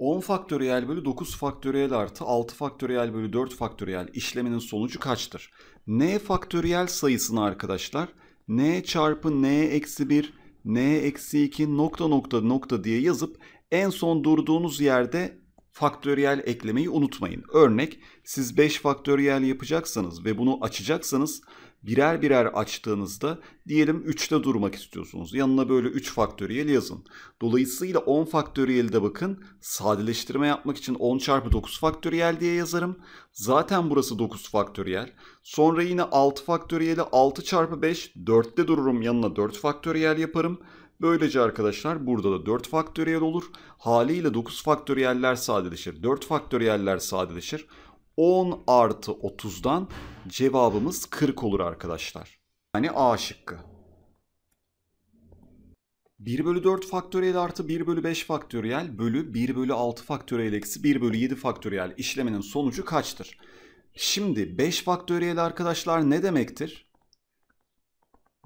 10 faktöriyel bölü 9 faktöriyel artı 6 faktöriyel bölü 4 faktöriyel işleminin sonucu kaçtır? n faktöriyel sayısını arkadaşlar n çarpı n eksi 1 n eksi 2 nokta nokta nokta diye yazıp en son durduğunuz yerde faktöriyel eklemeyi unutmayın. Örnek siz 5 faktöriyel yapacaksanız ve bunu açacaksanız birer birer açtığınızda diyelim 3'te durmak istiyorsunuz. Yanına böyle 3 faktöriyel yazın. Dolayısıyla 10 faktöriyelde bakın sadeleştirme yapmak için 10 çarpı 9 faktöriyel diye yazarım. Zaten burası 9 faktöriyel. Sonra yine 6 faktöriyeli 6 çarpı 5 4'te dururum yanına 4 faktöriyel yaparım. Böylece arkadaşlar burada da 4 faktöriyel olur. Haliyle 9 faktöriyeller sadeleşir. 4 faktöriyeller sadeleşir. 10 artı 30'dan cevabımız 40 olur arkadaşlar. Yani A şıkkı. 1 bölü 4 faktöriyel artı 1 bölü 5 faktöriyel bölü 1 bölü 6 faktöriyel eksi 1 bölü 7 faktöriyel işleminin sonucu kaçtır? Şimdi 5 faktöriyel arkadaşlar ne demektir?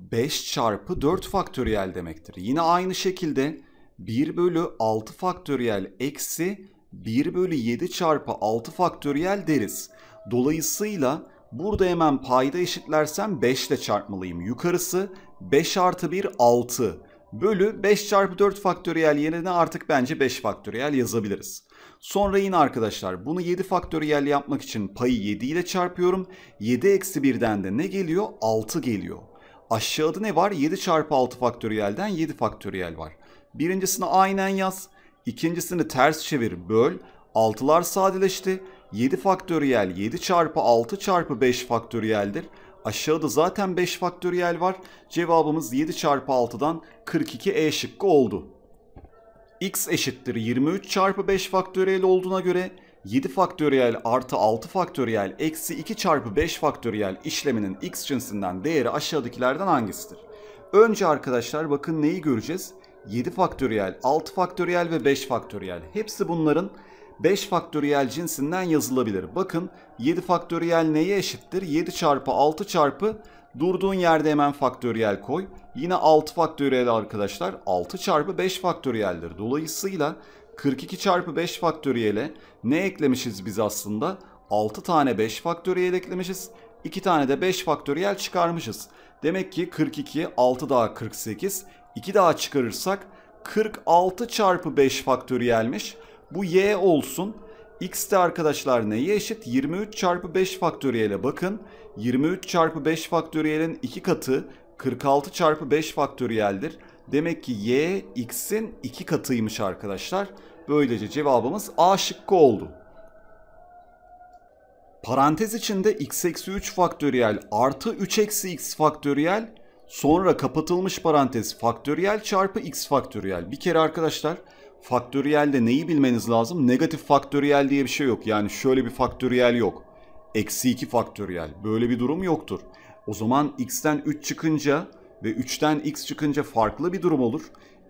5 çarpı 4 faktöriyel demektir. Yine aynı şekilde 1 bölü 6 faktöriyel eksi 1 bölü 7 çarpı 6 faktöriyel deriz. Dolayısıyla burada hemen payda eşitlersem 5 ile çarpmalıyım. Yukarısı 5 artı 1 6 bölü 5 çarpı 4 faktöriyel yerine artık bence 5 faktöriyel yazabiliriz. Sonra yine arkadaşlar bunu 7 faktöriyel yapmak için payı 7 ile çarpıyorum. 7 eksi 1'den de ne geliyor? 6 geliyor. Aşağıda ne var? 7 çarpı 6 faktöriyelden 7 faktöriyel var. Birincisini aynen yaz. İkincisini ters çevir böl. 6'lar sadeleşti. 7 faktöriyel 7 çarpı 6 çarpı 5 faktöriyeldir. Aşağıda zaten 5 faktöriyel var. Cevabımız 7 çarpı 6'dan 42 E şıkkı oldu. X eşittir 23 çarpı 5 faktöriyel olduğuna göre 7 faktöriyel artı 6 faktöriyel eksi 2 çarpı 5 faktöriyel işleminin x cinsinden değeri aşağıdakilerden hangisidir? Önce arkadaşlar bakın neyi göreceğiz? 7 faktöriyel, 6 faktöriyel ve 5 faktöriyel. Hepsi bunların 5 faktöriyel cinsinden yazılabilir. Bakın 7 faktöriyel neye eşittir? 7 çarpı 6 çarpı durduğun yerde hemen faktöriyel koy. Yine 6 faktöriyel arkadaşlar 6 çarpı 5 faktöriyeldir. Dolayısıyla 42 çarpı 5 faktöriyele ne eklemişiz biz aslında? 6 tane 5 faktöriyel eklemişiz. 2 tane de 5 faktöriyel çıkarmışız. Demek ki 42, 6 daha 48, 2 daha çıkarırsak 46 çarpı 5 faktöriyelmiş. Bu y olsun. X de arkadaşlar neye eşit? 23 çarpı 5 faktöriyele bakın. 23 çarpı 5 faktöriyelin 2 katı 46 çarpı 5 faktöriyeldir. Demek ki y x'in 2 katıymış arkadaşlar. Böylece cevabımız A şıkkı oldu. Parantez içinde x eksi 3 faktöriyel artı 3 eksi x faktöriyel Sonra kapatılmış parantez faktöriyel çarpı x faktöriyel. Bir kere arkadaşlar faktöriyelde neyi bilmeniz lazım? Negatif faktöriyel diye bir şey yok. Yani şöyle bir faktöriyel yok. Eksi 2 faktöriyel. Böyle bir durum yoktur. O zaman x'ten 3 çıkınca ve 3'ten x çıkınca farklı bir durum olur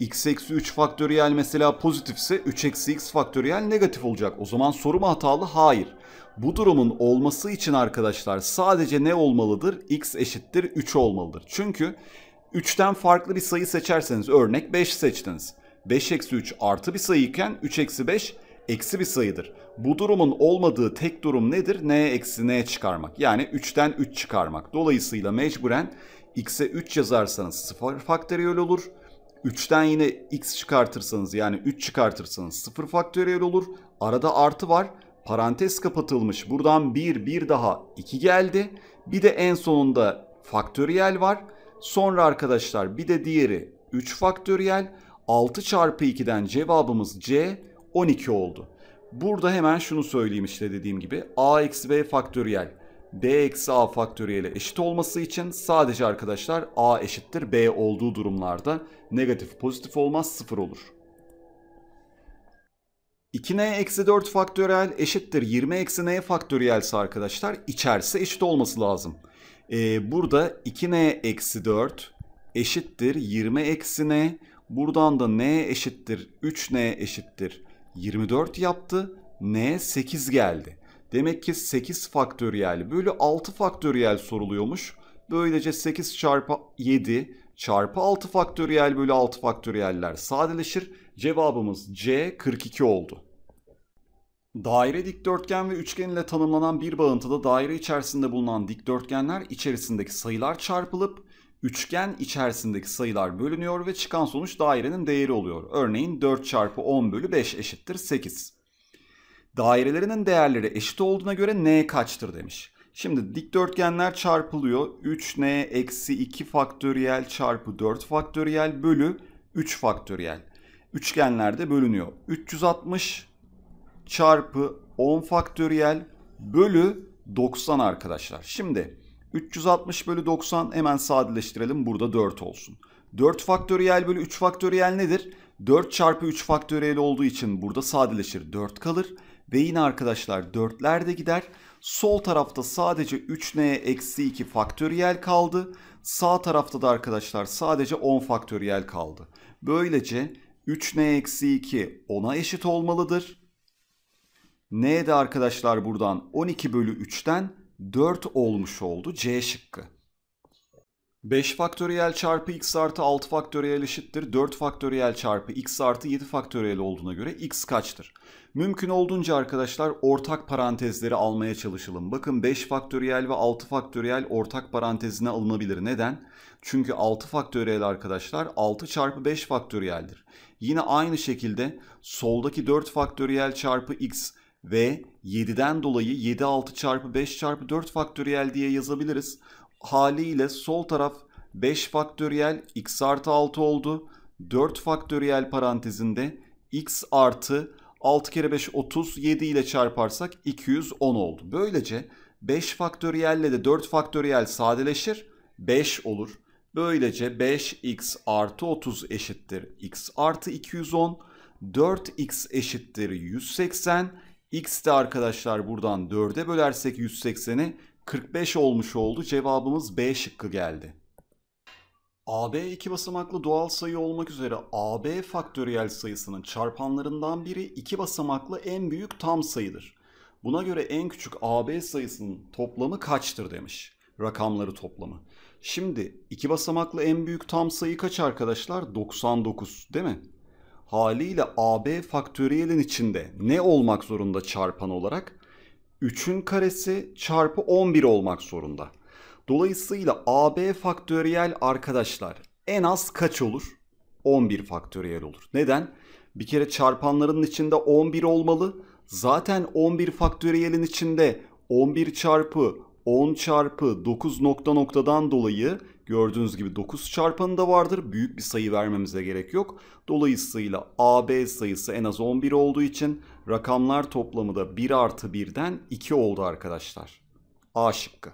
x eksi 3 faktöriyel mesela pozitifse 3 eksi x faktöriyel negatif olacak. O zaman soru mu hatalı? Hayır. Bu durumun olması için arkadaşlar sadece ne olmalıdır? x eşittir 3 olmalıdır. Çünkü 3'ten farklı bir sayı seçerseniz örnek 5 seçtiniz. 5 eksi 3 artı bir sayıyken 3 eksi 5 eksi bir sayıdır. Bu durumun olmadığı tek durum nedir? n eksi n çıkarmak. Yani 3'ten 3 çıkarmak. Dolayısıyla mecburen x'e 3 yazarsanız 0 faktöriyel olur. 3'ten yine x çıkartırsanız yani 3 çıkartırsanız 0 faktöriyel olur. Arada artı var. Parantez kapatılmış. Buradan 1, 1 daha 2 geldi. Bir de en sonunda faktöriyel var. Sonra arkadaşlar bir de diğeri 3 faktöriyel. 6 çarpı 2'den cevabımız C 12 oldu. Burada hemen şunu söyleyeyim işte dediğim gibi. A eksi B faktöriyel B eksi A faktöriyeli eşit olması için sadece arkadaşlar A eşittir B olduğu durumlarda Negatif pozitif olmaz sıfır olur. 2n eksi 4 faktöriyel eşittir 20 eksi n faktöriyelse arkadaşlar içerisi eşit olması lazım. Ee, burada 2n eksi 4 eşittir 20 eksi n. Buradan da n eşittir 3n eşittir 24 yaptı. n 8 geldi. Demek ki 8 faktöriyel Böyle 6 faktöriyel soruluyormuş. Böylece 8 çarpı 7 çarpı 6 faktöriyel bölü 6 faktöriyeller sadeleşir. Cevabımız C 42 oldu. Daire dikdörtgen ve üçgen ile tanımlanan bir bağıntıda daire içerisinde bulunan dikdörtgenler içerisindeki sayılar çarpılıp üçgen içerisindeki sayılar bölünüyor ve çıkan sonuç dairenin değeri oluyor. Örneğin 4 çarpı 10 bölü 5 eşittir 8. Dairelerinin değerleri eşit olduğuna göre n kaçtır demiş. Şimdi dikdörtgenler çarpılıyor. 3n eksi 2 faktöriyel çarpı 4 faktöriyel bölü 3 faktöriyel. Üçgenlerde bölünüyor. 360 çarpı 10 faktöriyel bölü 90 arkadaşlar. Şimdi 360 bölü 90 hemen sadeleştirelim. Burada 4 olsun. 4 faktöriyel bölü 3 faktöriyel nedir? 4 çarpı 3 faktöriyel olduğu için burada sadeleşir 4 kalır. Ve yine arkadaşlar 4'ler de gider. Sol tarafta sadece 3n eksi 2 faktöriyel kaldı. Sağ tarafta da arkadaşlar sadece 10 faktöriyel kaldı. Böylece 3n eksi 2 10'a eşit olmalıdır. n de arkadaşlar buradan 12 bölü 3'ten 4 olmuş oldu C şıkkı. 5 faktöriyel çarpı x artı 6 faktöriyel eşittir 4 faktöriyel çarpı x artı 7 faktöriyel olduğuna göre x kaçtır? Mümkün olduğunca arkadaşlar ortak parantezleri almaya çalışalım. Bakın 5 faktöriyel ve 6 faktöriyel ortak parantezine alınabilir. Neden? Çünkü 6 faktöriyel arkadaşlar 6 çarpı 5 faktöriyeldir. Yine aynı şekilde soldaki 4 faktöriyel çarpı x ve 7'den dolayı 7 6 çarpı 5 çarpı 4 faktöriyel diye yazabiliriz haliyle sol taraf 5 faktöriyel x artı 6 oldu. 4 faktöriyel parantezinde x artı 6 kere 5 37 ile çarparsak 210 oldu. Böylece 5 faktöriyelle de 4 faktöriyel sadeleşir 5 olur. Böylece 5x artı 30 eşittir x artı 210. 4x eşittir 180. x de arkadaşlar buradan 4'e bölersek 180'i 45 olmuş oldu. Cevabımız B şıkkı geldi. AB iki basamaklı doğal sayı olmak üzere AB faktöriyel sayısının çarpanlarından biri iki basamaklı en büyük tam sayıdır. Buna göre en küçük AB sayısının toplamı kaçtır demiş. Rakamları toplamı. Şimdi iki basamaklı en büyük tam sayı kaç arkadaşlar? 99 değil mi? Haliyle AB faktöriyelin içinde ne olmak zorunda çarpan olarak? 3'ün karesi çarpı 11 olmak zorunda. Dolayısıyla AB faktöriyel arkadaşlar en az kaç olur? 11 faktöriyel olur. Neden? Bir kere çarpanların içinde 11 olmalı. Zaten 11 faktöriyelin içinde 11 çarpı 10 çarpı 9 nokta noktadan dolayı Gördüğünüz gibi 9 çarpanı da vardır. Büyük bir sayı vermemize gerek yok. Dolayısıyla AB sayısı en az 11 olduğu için rakamlar toplamı da 1 artı 1'den 2 oldu arkadaşlar. A şıkkı.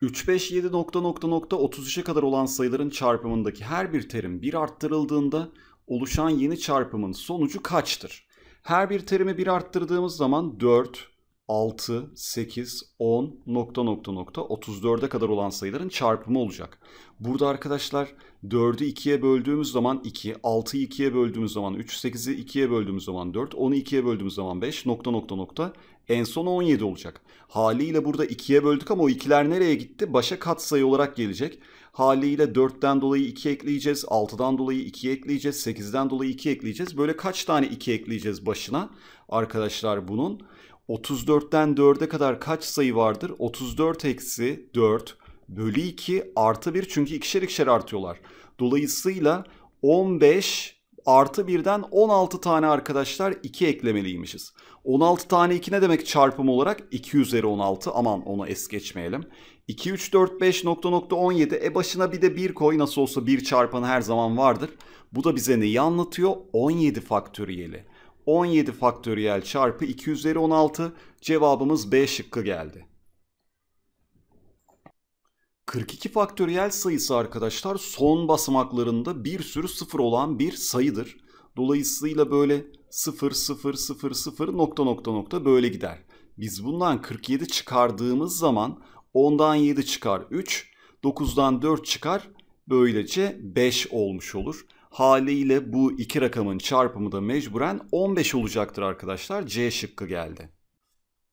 3, 5, 7 nokta nokta nokta 33'e kadar olan sayıların çarpımındaki her bir terim 1 arttırıldığında oluşan yeni çarpımın sonucu kaçtır? Her bir terimi 1 arttırdığımız zaman 4, 6, 8, 10, nokta nokta nokta 34'e kadar olan sayıların çarpımı olacak. Burada arkadaşlar 4'ü 2'ye böldüğümüz zaman 2, 6'yı 2'ye böldüğümüz zaman 3, 8'i 2'ye böldüğümüz zaman 4, 10'u 2'ye böldüğümüz zaman 5, nokta nokta nokta en son 17 olacak. Haliyle burada 2'ye böldük ama o ikiler nereye gitti? Başa katsayı olarak gelecek. Haliyle 4'ten dolayı 2 ekleyeceğiz, 6'dan dolayı 2 ekleyeceğiz, 8'den dolayı 2 ekleyeceğiz. Böyle kaç tane 2 ekleyeceğiz başına? Arkadaşlar bunun 34'ten 4'e kadar kaç sayı vardır? 34 eksi 4 bölü 2 artı 1 çünkü ikişer ikişer artıyorlar. Dolayısıyla 15 artı 1'den 16 tane arkadaşlar 2 eklemeliymişiz. 16 tane 2 ne demek çarpım olarak? 2 üzeri 16 aman onu es geçmeyelim. 2, 3, 4, 5 nokta nokta 17 e başına bir de 1 koy nasıl olsa 1 çarpanı her zaman vardır. Bu da bize neyi anlatıyor? 17 faktöriyeli. 17 faktöriyel çarpı 2 üzeri 16 cevabımız B şıkkı geldi. 42 faktöriyel sayısı arkadaşlar son basamaklarında bir sürü sıfır olan bir sayıdır. Dolayısıyla böyle 0 0 0 0 nokta nokta nokta böyle gider. Biz bundan 47 çıkardığımız zaman 10'dan 7 çıkar 3, 9'dan 4 çıkar böylece 5 olmuş olur. Haliyle bu iki rakamın çarpımı da mecburen 15 olacaktır arkadaşlar. C şıkkı geldi.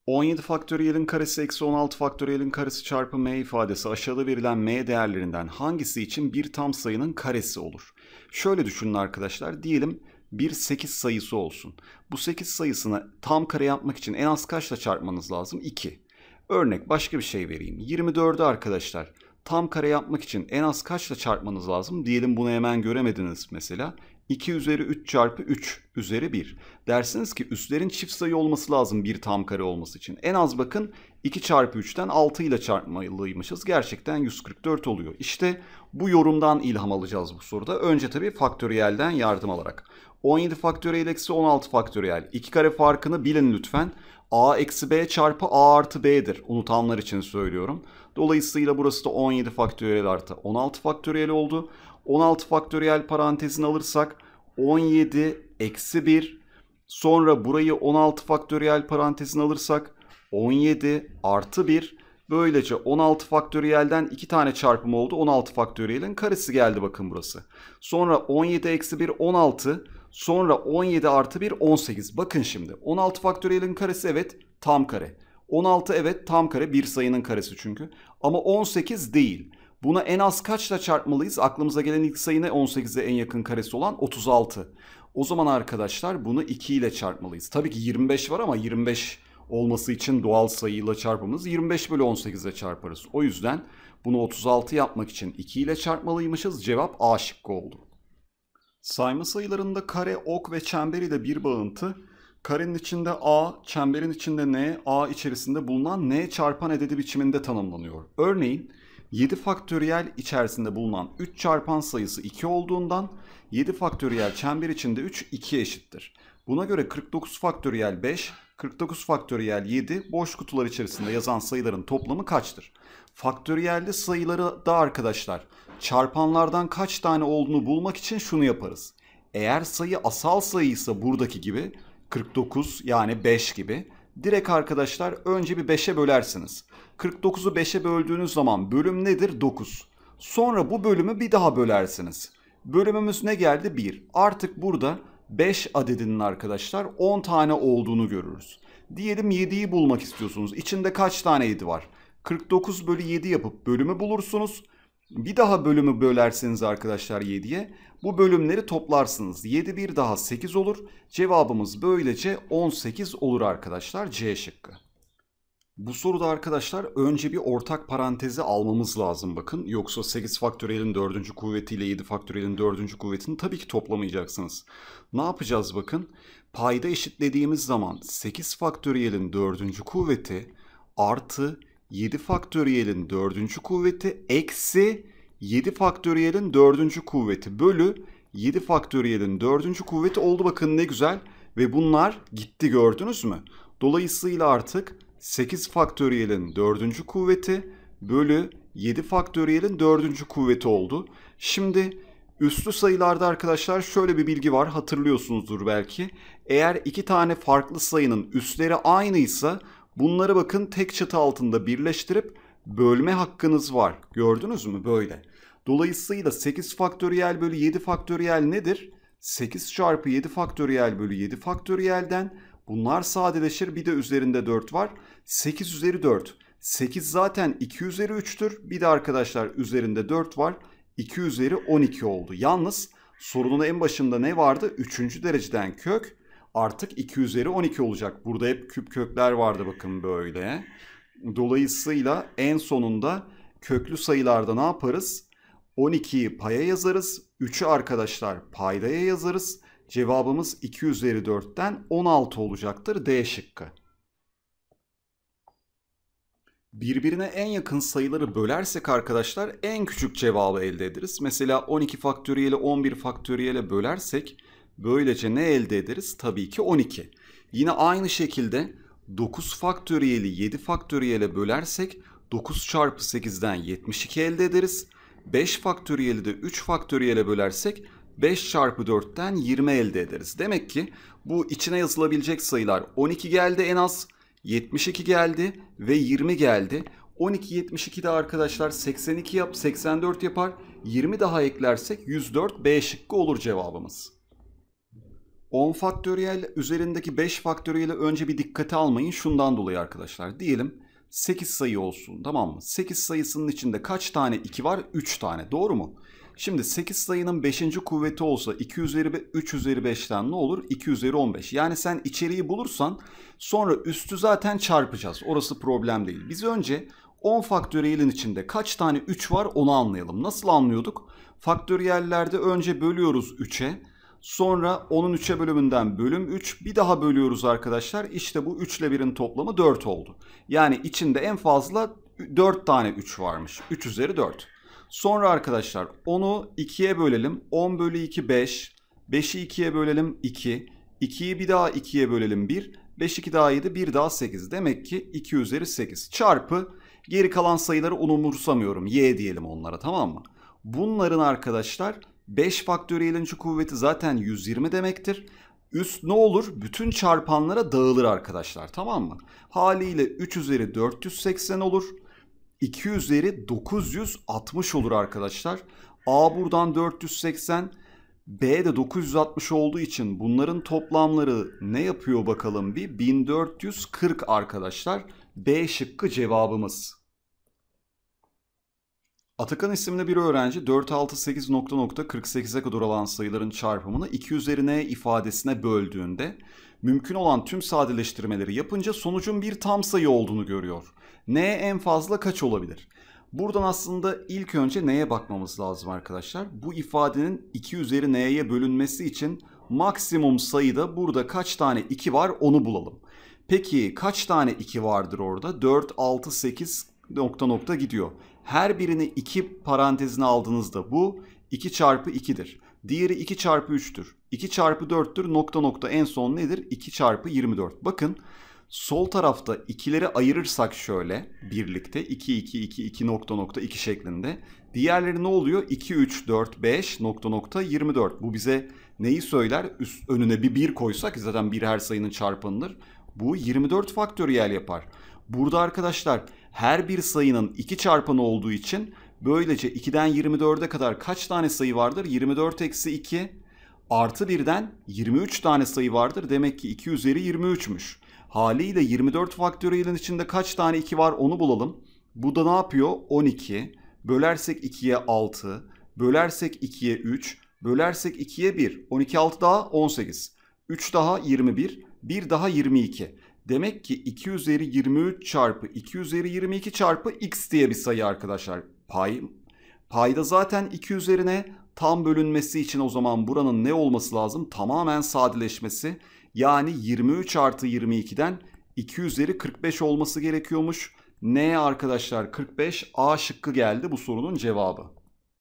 17 faktöriyelin karesi eksi 16 faktöriyelin karesi çarpı m ifadesi aşağıda verilen m değerlerinden hangisi için bir tam sayının karesi olur? Şöyle düşünün arkadaşlar diyelim bir 8 sayısı olsun. Bu 8 sayısını tam kare yapmak için en az kaçla çarpmanız lazım? 2. Örnek başka bir şey vereyim. 24'ü arkadaşlar tam kare yapmak için en az kaçla çarpmanız lazım? Diyelim bunu hemen göremediniz mesela. 2 üzeri 3 çarpı 3 üzeri 1. Dersiniz ki üslerin çift sayı olması lazım bir tam kare olması için. En az bakın 2 çarpı 3'ten 6 ile çarpmalıymışız. Gerçekten 144 oluyor. İşte bu yorumdan ilham alacağız bu soruda. Önce tabii faktöriyelden yardım alarak. 17 faktöriyel eksi 16 faktöriyel. 2 kare farkını bilin lütfen. a eksi b çarpı a artı b'dir. Unutanlar için söylüyorum. Dolayısıyla burası da 17 faktöriyel artı 16 faktöriyel oldu. 16 faktöriyel parantezin alırsak 17 eksi 1 sonra burayı 16 faktöriyel parantezin alırsak 17 artı 1 böylece 16 faktöriyelden 2 tane çarpım oldu 16 faktöriyelin karesi geldi bakın burası. Sonra 17 eksi 1 16 sonra 17 artı 1 18 bakın şimdi 16 faktöriyelin karesi evet tam kare. 16 evet tam kare bir sayının karesi çünkü. Ama 18 değil. Buna en az kaçla çarpmalıyız? Aklımıza gelen ilk sayı ne? 18'e en yakın karesi olan 36. O zaman arkadaşlar bunu 2 ile çarpmalıyız. Tabii ki 25 var ama 25 olması için doğal sayıyla çarpımız 25 bölü 18 ile çarparız. O yüzden bunu 36 yapmak için 2 ile çarpmalıymışız. Cevap A şıkkı oldu. Sayma sayılarında kare, ok ve çember ile bir bağıntı Karenin içinde a, çemberin içinde n, a içerisinde bulunan n çarpan ededi biçiminde tanımlanıyor. Örneğin 7 faktöriyel içerisinde bulunan 3 çarpan sayısı 2 olduğundan 7 faktöriyel çember içinde 3 2 eşittir. Buna göre 49 faktöriyel 5, 49 faktöriyel 7 boş kutular içerisinde yazan sayıların toplamı kaçtır? Faktöriyelli sayıları da arkadaşlar çarpanlardan kaç tane olduğunu bulmak için şunu yaparız. Eğer sayı asal sayı ise buradaki gibi 49 yani 5 gibi. Direkt arkadaşlar önce bir 5'e bölersiniz. 49'u 5'e böldüğünüz zaman bölüm nedir? 9. Sonra bu bölümü bir daha bölersiniz. Bölümümüz ne geldi? 1. Artık burada 5 adedinin arkadaşlar 10 tane olduğunu görürüz. Diyelim 7'yi bulmak istiyorsunuz. İçinde kaç taneydi var? 49 bölü 7 yapıp bölümü bulursunuz. Bir daha bölümü bölerseniz arkadaşlar 7'ye bu bölümleri toplarsınız. 7 bir daha 8 olur. Cevabımız böylece 18 olur arkadaşlar C şıkkı. Bu soruda arkadaşlar önce bir ortak parantezi almamız lazım bakın. Yoksa 8 faktöriyelin 4. kuvvetiyle 7 faktöriyelin 4. kuvvetini tabii ki toplamayacaksınız. Ne yapacağız bakın? Payda eşitlediğimiz zaman 8 faktöriyelin 4. kuvveti artı 7 faktöriyelin 4. kuvveti eksi 7 faktöriyelin 4. kuvveti bölü 7 faktöriyelin 4. kuvveti oldu bakın ne güzel. Ve bunlar gitti gördünüz mü? Dolayısıyla artık 8 faktöriyelin 4. kuvveti bölü 7 faktöriyelin 4. kuvveti oldu. Şimdi üstlü sayılarda arkadaşlar şöyle bir bilgi var hatırlıyorsunuzdur belki. Eğer iki tane farklı sayının üsleri aynıysa Bunları bakın tek çatı altında birleştirip bölme hakkınız var. Gördünüz mü böyle? Dolayısıyla 8 faktöriyel bölü 7 faktöriyel nedir? 8 çarpı 7 faktöriyel bölü 7 faktöriyelden bunlar sadeleşir bir de üzerinde 4 var. 8 üzeri 4. 8 zaten 2 üzeri 3'tür. Bir de arkadaşlar üzerinde 4 var. 2 üzeri 12 oldu. Yalnız sorunun en başında ne vardı? 3. dereceden kök artık 2 üzeri 12 olacak. Burada hep küp kökler vardı bakın böyle. Dolayısıyla en sonunda köklü sayılarda ne yaparız? 12'yi paya yazarız. 3'ü arkadaşlar paydaya yazarız. Cevabımız 2 üzeri 4'ten 16 olacaktır D şıkkı. Birbirine en yakın sayıları bölersek arkadaşlar en küçük cevabı elde ederiz. Mesela 12 faktöriyeli 11 faktöriyeli bölersek Böylece ne elde ederiz? Tabii ki 12. Yine aynı şekilde 9 faktöriyeli 7 faktöriyele bölersek 9 çarpı 8'den 72 elde ederiz. 5 faktöriyeli de 3 faktöriyele bölersek 5 çarpı 4'ten 20 elde ederiz. Demek ki bu içine yazılabilecek sayılar 12 geldi en az, 72 geldi ve 20 geldi. 12 72'de arkadaşlar 82 yap 84 yapar. 20 daha eklersek 104 B şıkkı olur cevabımız. 10 faktöriyel üzerindeki 5 faktöriyeli önce bir dikkate almayın şundan dolayı arkadaşlar. Diyelim 8 sayı olsun tamam mı? 8 sayısının içinde kaç tane 2 var? 3 tane doğru mu? Şimdi 8 sayının 5. kuvveti olsa 2 üzeri 3 üzeri 5'ten ne olur? 2 üzeri 15. Yani sen içeriği bulursan sonra üstü zaten çarpacağız. Orası problem değil. Biz önce 10 faktöriyelin içinde kaç tane 3 var onu anlayalım. Nasıl anlıyorduk? Faktöriyellerde önce bölüyoruz 3'e. Sonra onun 3'e bölümünden bölüm 3. Bir daha bölüyoruz arkadaşlar. İşte bu 3 ile 1'in toplamı 4 oldu. Yani içinde en fazla 4 tane 3 varmış. 3 üzeri 4. Sonra arkadaşlar onu 2'ye bölelim. 10 bölü 2 5. 5'i 2'ye bölelim 2. 2'yi bir daha 2'ye bölelim 1. 5 2 daha 7 1 daha 8. Demek ki 2 üzeri 8 çarpı geri kalan sayıları unumursamıyorum. Y diyelim onlara tamam mı? Bunların arkadaşlar 5 faktöriyelin şu kuvveti zaten 120 demektir. Üst ne olur? Bütün çarpanlara dağılır arkadaşlar tamam mı? Haliyle 3 üzeri 480 olur. 2 üzeri 960 olur arkadaşlar. A buradan 480, B de 960 olduğu için bunların toplamları ne yapıyor bakalım bir? 1440 arkadaşlar. B şıkkı cevabımız. Atakan isimli bir öğrenci 4, 6, 8 48'e kadar olan sayıların çarpımını 2 üzerine ifadesine böldüğünde mümkün olan tüm sadeleştirmeleri yapınca sonucun bir tam sayı olduğunu görüyor. N en fazla kaç olabilir? Buradan aslında ilk önce neye bakmamız lazım arkadaşlar? Bu ifadenin 2 üzeri n'ye bölünmesi için maksimum sayıda burada kaç tane 2 var onu bulalım. Peki kaç tane 2 vardır orada? 4, 6, 8 nokta nokta gidiyor her birini iki parantezine aldığınızda bu 2 çarpı 2'dir. Diğeri 2 çarpı 3'tür. 2 çarpı 4'tür. Nokta nokta en son nedir? 2 çarpı 24. Bakın sol tarafta ikileri ayırırsak şöyle birlikte 2 2 2 2 nokta nokta 2 şeklinde. Diğerleri ne oluyor? 2 3 4 5 nokta nokta 24. Bu bize neyi söyler? Üst, önüne bir 1 koysak zaten bir her sayının çarpanıdır. Bu 24 faktöriyel yapar. Burada arkadaşlar her bir sayının 2 çarpanı olduğu için böylece 2'den 24'e kadar kaç tane sayı vardır? 24 eksi 2 artı 1'den 23 tane sayı vardır. Demek ki 2 üzeri 23'müş. Haliyle 24 faktöriyelin içinde kaç tane 2 var onu bulalım. Bu da ne yapıyor? 12. Bölersek 2'ye 6. Bölersek 2'ye 3. Bölersek 2'ye 1. 12 6 daha 18. 3 daha 21. 1 daha 22. Demek ki 2 üzeri 23 çarpı 2 üzeri 22 çarpı x diye bir sayı arkadaşlar. Pay, payda zaten 2 üzerine tam bölünmesi için o zaman buranın ne olması lazım? Tamamen sadeleşmesi. Yani 23 artı 22'den 2 üzeri 45 olması gerekiyormuş. Ne arkadaşlar 45 A şıkkı geldi bu sorunun cevabı.